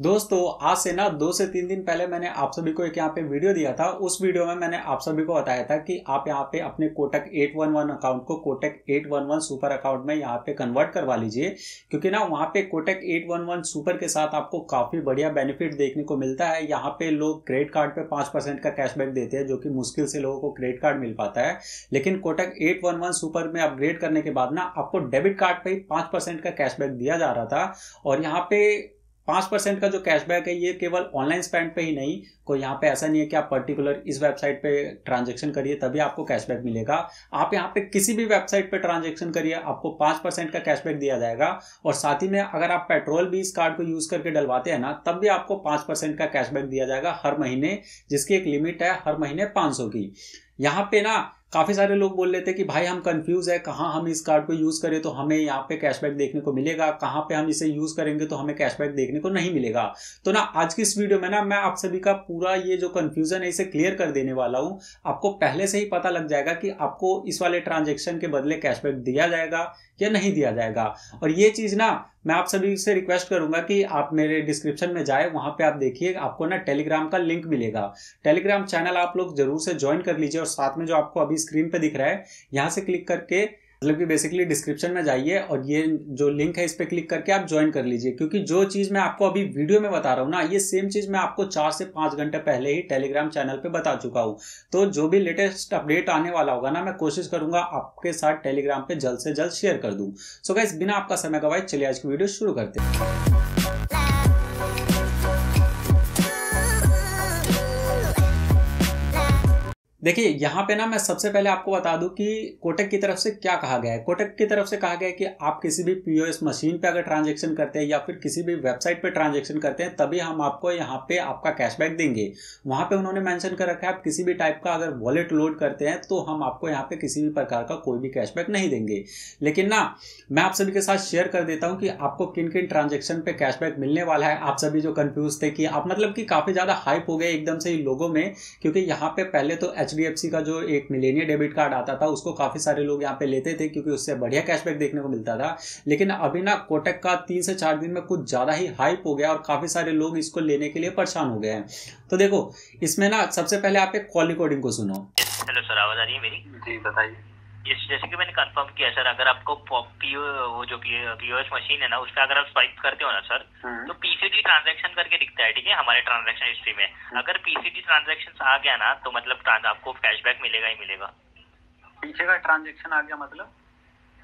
दोस्तों आज से ना दो से तीन दिन पहले मैंने आप सभी को एक यहाँ पे वीडियो दिया था उस वीडियो में मैंने आप सभी को बताया था कि आप यहाँ पे अपने कोटक 811 अकाउंट को कोटक 811 सुपर अकाउंट में यहाँ पे कन्वर्ट करवा लीजिए क्योंकि ना वहाँ पे कोटक 811 सुपर के साथ आपको काफ़ी बढ़िया बेनिफिट देखने को मिलता है यहाँ पे लोग क्रेडिट कार्ड पर पाँच का कैशबैक देते हैं जो कि मुश्किल से लोगों को क्रेडिट कार्ड मिल पाता है लेकिन कोटक एट सुपर में अपग्रेड करने के बाद ना आपको डेबिट कार्ड पर ही पाँच का कैशबैक दिया जा रहा था और यहाँ पे पाँच परसेंट का जो कैशबैक है ये केवल ऑनलाइन स्पेंड पे ही नहीं कोई यहाँ पे ऐसा नहीं है कि आप पर्टिकुलर इस वेबसाइट पे ट्रांजेक्शन करिए तभी आपको कैशबैक मिलेगा आप यहाँ पे किसी भी वेबसाइट पे ट्रांजेक्शन करिए आपको पाँच परसेंट का कैशबैक दिया जाएगा और साथ ही में अगर आप पेट्रोल भी इस कार्ड को यूज़ करके डलवाते हैं ना तब भी आपको पाँच परसेंट का कैशबैक दिया जाएगा हर महीने जिसकी एक लिमिट है हर महीने पाँच की यहाँ पे ना काफ़ी सारे लोग बोल रहे थे कि भाई हम कंफ्यूज है कहाँ हम इस कार्ड को यूज़ करें तो हमें यहाँ पे कैशबैक देखने को मिलेगा कहाँ पे हम इसे यूज़ करेंगे तो हमें कैशबैक देखने को नहीं मिलेगा तो ना आज की इस वीडियो में ना मैं आप सभी का पूरा ये जो कन्फ्यूज़न है इसे क्लियर कर देने वाला हूँ आपको पहले से ही पता लग जाएगा कि आपको इस वाले ट्रांजेक्शन के बदले कैशबैक दिया जाएगा या नहीं दिया जाएगा और ये चीज़ ना मैं आप सभी से रिक्वेस्ट करूंगा कि आप मेरे डिस्क्रिप्शन में जाए वहां पे आप देखिए आपको ना टेलीग्राम का लिंक मिलेगा टेलीग्राम चैनल आप लोग जरूर से ज्वाइन कर लीजिए और साथ में जो आपको अभी स्क्रीन पे दिख रहा है यहाँ से क्लिक करके मतलब कि बेसिकली डिस्क्रिप्शन में जाइए और ये जो लिंक है इस पर क्लिक करके आप ज्वाइन कर लीजिए क्योंकि जो चीज़ मैं आपको अभी वीडियो में बता रहा हूँ ना ये सेम चीज़ मैं आपको चार से पाँच घंटे पहले ही टेलीग्राम चैनल पे बता चुका हूँ तो जो भी लेटेस्ट अपडेट आने वाला होगा ना मैं कोशिश करूंगा आपके साथ टेलीग्राम पर जल्द से जल्द शेयर कर दूँ सो so गैस बिना आपका समय गवाए चलिए आज की वीडियो शुरू करते हैं देखिए यहाँ पे ना मैं सबसे पहले आपको बता दूं कि कोटक की तरफ से क्या कहा गया है कोटक की तरफ से कहा गया है कि आप किसी भी पीओएस मशीन पे अगर ट्रांजेक्शन करते हैं या फिर किसी भी वेबसाइट पे ट्रांजेक्शन करते हैं तभी हम आपको यहाँ पे आपका कैशबैक देंगे वहाँ पे उन्होंने मेंशन कर रखा है आप किसी भी टाइप का अगर वॉलेट लोड करते हैं तो हम आपको यहाँ पे किसी भी प्रकार का कोई भी कैशबैक नहीं देंगे लेकिन ना मैं आप सभी के साथ शेयर कर देता हूँ कि आपको किन किन ट्रांजेक्शन पे कैशबैक मिलने वाला है आप सभी जो कन्फ्यूज थे कि आप मतलब कि काफ़ी ज़्यादा हाइप हो गए एकदम से ही लोगों में क्योंकि यहाँ पे पहले तो एच का जो एक मिलेनियर डेबिट कार्ड आता था उसको काफ़ी सारे लोग यहाँ पे लेते थे क्योंकि उससे बढ़िया कैशबैक देखने को मिलता था लेकिन अभी ना कोटक का तीन से चार दिन में कुछ ज़्यादा ही हाइप हो गया और काफ़ी सारे लोग इसको लेने के लिए परेशान हो गए हैं तो देखो इसमें ना सबसे पहले आप एक कॉल रिकॉर्डिंग को सुनो हेलो सर आवाज़ आ रही है मेरी जी बताइए जिस जैसे कि मैंने कंफर्म किया सर अगर आपको पीओ वो जो पीओएस मशीन है ना उसका अगर आप स्वाइप करते हो ना सर हम्म। तो पीसीटी ट्रांजैक्शन करके दिखता है ठीक है हमारे ट्रांजैक्शन हिस्ट्री में हम्म। अगर पीसीटी ट्रांजैक्शन आ गया ना तो मतलब आपको कैशबैक मिलेगा ही मिलेगा पीछे का ट्रांजेक्शन आ गया मतलब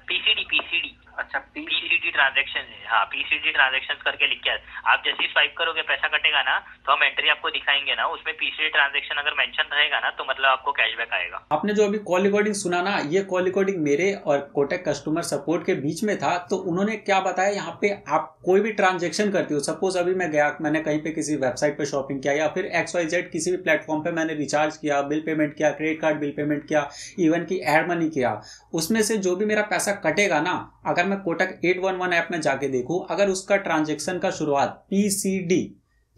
पीसीडी पीसीडी अच्छा पीसीडी ट्रांजेक्शन हाँ पीसीडी ट्रांजेक्शन करके लिख के आप जैसे ही स्वाइप करोगे पैसा कटेगा ना तो हम एंट्री आपको दिखाएंगे ना उसमें पीसीडी ट्रांजेक्शन अगर मेंशन रहेगा ना तो मतलब आपको कैशबैक आएगा आपने जो अभी कॉल रिकॉर्डिंग सुना ना ये कॉल रिकॉर्डिंग मेरे और कोटेक कस्टमर सपोर्ट के बीच में था तो उन्होंने क्या बताया यहाँ पे आप कोई भी ट्रांजेक्शन करते हो सपोज अभी मैं गया मैंने कहीं पे किसी वेबसाइट पे शॉपिंग किया या फिर एक्स वाई जेड किसी भी प्लेटफॉर्म पे मैंने रिचार्ज किया बिल पेमेंट किया क्रेडिट कार्ड बिल पेमेंट किया इवन की एड मनी किया उसमें से जो भी मेरा पैसा पैसा कटेगा ना अगर मैं कोटक 811 ऐप में जाके देखूं अगर उसका ट्रांजेक्शन का शुरुआत पीसीडी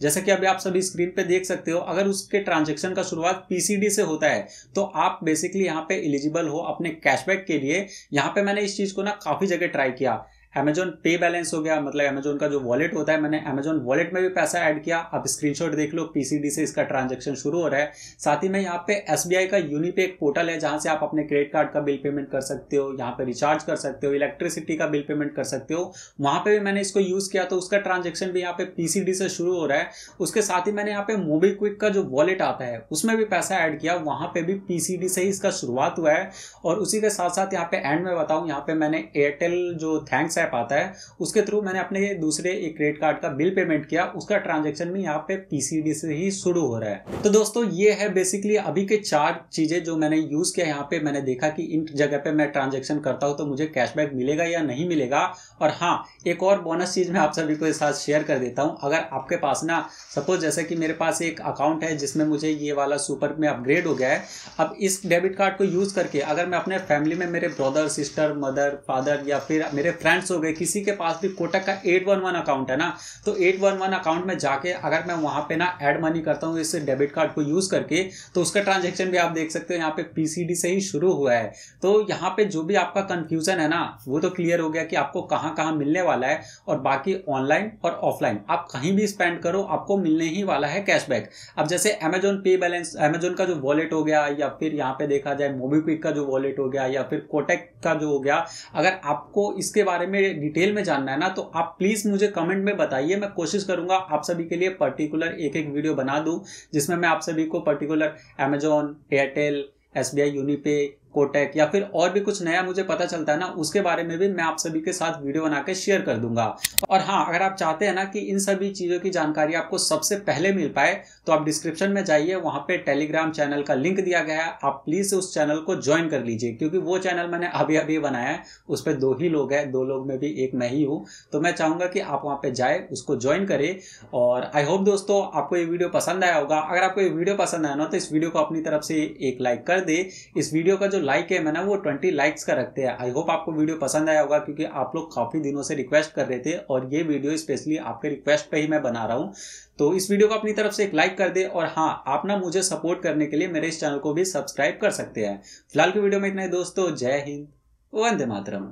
जैसे कि अभी आप सभी स्क्रीन पे देख सकते हो अगर उसके ट्रांजेक्शन का शुरुआत पीसीडी से होता है तो आप बेसिकली यहाँ पे एलिजिबल हो अपने कैशबैक के लिए यहाँ पे मैंने इस चीज को ना काफी जगह ट्राई किया अमेजोन पे बैलेंस हो गया मतलब अमेजोन का जो वॉलेट होता है मैंने अमेजोन वॉलेट में भी पैसा ऐड किया आप स्क्रीनशॉट देख लो पीसीडी से इसका ट्रांजेक्शन शुरू हो रहा है साथ ही में यहाँ पे एस का यूनिपे एक पोर्टल है जहाँ से आप अपने क्रेडिट कार्ड का बिल पेमेंट कर सकते हो यहाँ पे रिचार्ज कर सकते हो इलेक्ट्रिसिटी का बिल पेमेंट कर सकते हो वहाँ पे भी मैंने इसको यूज़ किया तो उसका ट्रांजेक्शन भी यहाँ पे पीसीडी से शुरू हो रहा है उसके साथ ही मैंने यहाँ पे मोबीक्विक का जो वॉलेट आता है उसमें भी पैसा ऐड किया वहाँ पे भी पीसीडी से ही इसका शुरुआत हुआ है और उसी के साथ साथ यहाँ पे एंड में बताऊँ यहाँ पे मैंने एयरटेल जो थैंक्स ऐप आता है उसके थ्रू मैंने अपने दूसरे एक क्रेडिट कार्ड का बिल पेमेंट किया उसका ट्रांजेक्शन भी यहाँ पे पीसीडी से ही शुरू हो रहा है तो दोस्तों ये है बेसिकली अभी के चार चीजें जो मैंने यूज किया यहाँ पे मैंने देखा कि इन जगह पे मैं ट्रांजेक्शन करता हूँ तो मुझे कैशबैक मिलेगा या नहीं मिलेगा और हाँ एक और बोनस चीज मैं आप सभी को साथ शेयर कर देता हूँ अगर आपके पास ना सपोज जैसे कि मेरे पास एक अकाउंट है जिसमें मुझे ये वाला सुपर में अपग्रेड हो गया है अब इस डेबिट कार्ड को यूज करके अगर मैं अपने फैमिली में मेरे ब्रदर सिस्टर मदर फादर या फिर मेरे फ्रेंड्स क्लाइंट्स हो गए किसी के पास भी कोटक का एट वन वन अकाउंट है ना तो एट वन वन अकाउंट में जाके अगर मैं वहां पे ना एड मनी करता हूँ इस डेबिट कार्ड को यूज़ करके तो उसका ट्रांजेक्शन भी आप देख सकते हो यहाँ पे पीसीडी से ही शुरू हुआ है तो यहाँ पे जो भी आपका कंफ्यूजन है ना वो तो क्लियर हो गया कि आपको कहाँ कहाँ मिलने वाला है और बाकी ऑनलाइन और ऑफलाइन आप कहीं भी स्पेंड करो आपको मिलने ही वाला है कैशबैक अब जैसे अमेजोन पे बैलेंस अमेजोन का जो वॉलेट हो गया या फिर यहाँ पे देखा जाए मोबीक्विक का जो वॉलेट हो गया या फिर कोटेक का जो हो गया अगर आपको इसके बारे में मेरे डिटेल में जानना है ना तो आप प्लीज मुझे कमेंट में बताइए मैं कोशिश करूंगा आप सभी के लिए पर्टिकुलर एक एक वीडियो बना दूं जिसमें मैं आप सभी को particular Amazon Airtel S B I Unipay Kotak या फिर और भी कुछ नया मुझे पता चलता है ना उसके बारे में भी मैं आप सभी के साथ वीडियो बना के शेयर कर दूंगा और हाँ अगर आप चाहते हैं ना कि इन सभी चीज़ों की जानकारी आपको सबसे पहले मिल पाए तो आप डिस्क्रिप्शन में जाइए वहां पे टेलीग्राम चैनल का लिंक दिया गया है आप प्लीज़ उस चैनल को ज्वाइन कर लीजिए क्योंकि वो चैनल मैंने अभी अभी बनाया है उस पर दो ही लोग हैं दो लोग में भी एक मैं ही हूँ तो मैं चाहूंगा कि आप वहां पर जाए उसको ज्वाइन करें और आई होप दोस्तों आपको ये वीडियो पसंद आया होगा अगर आपको ये वीडियो पसंद आया ना तो इस वीडियो को अपनी तरफ से एक लाइक कर दे इस वीडियो का जो लाइक है मैंने वो ट्वेंटी लाइक्स का रखते हैं आई होप आपको वीडियो पसंद आया होगा क्योंकि आप लोग काफ़ी दिनों से रिक्वेस्ट कर रहे थे और ये वीडियो स्पेशली आपके रिक्वेस्ट पे ही मैं बना रहा हूँ तो इस वीडियो को अपनी तरफ से एक लाइक कर दे और हाँ आप ना मुझे सपोर्ट करने के लिए मेरे इस चैनल को भी सब्सक्राइब कर सकते हैं फिलहाल की वीडियो में इतना ही दोस्तों जय हिंद वंदे मातरम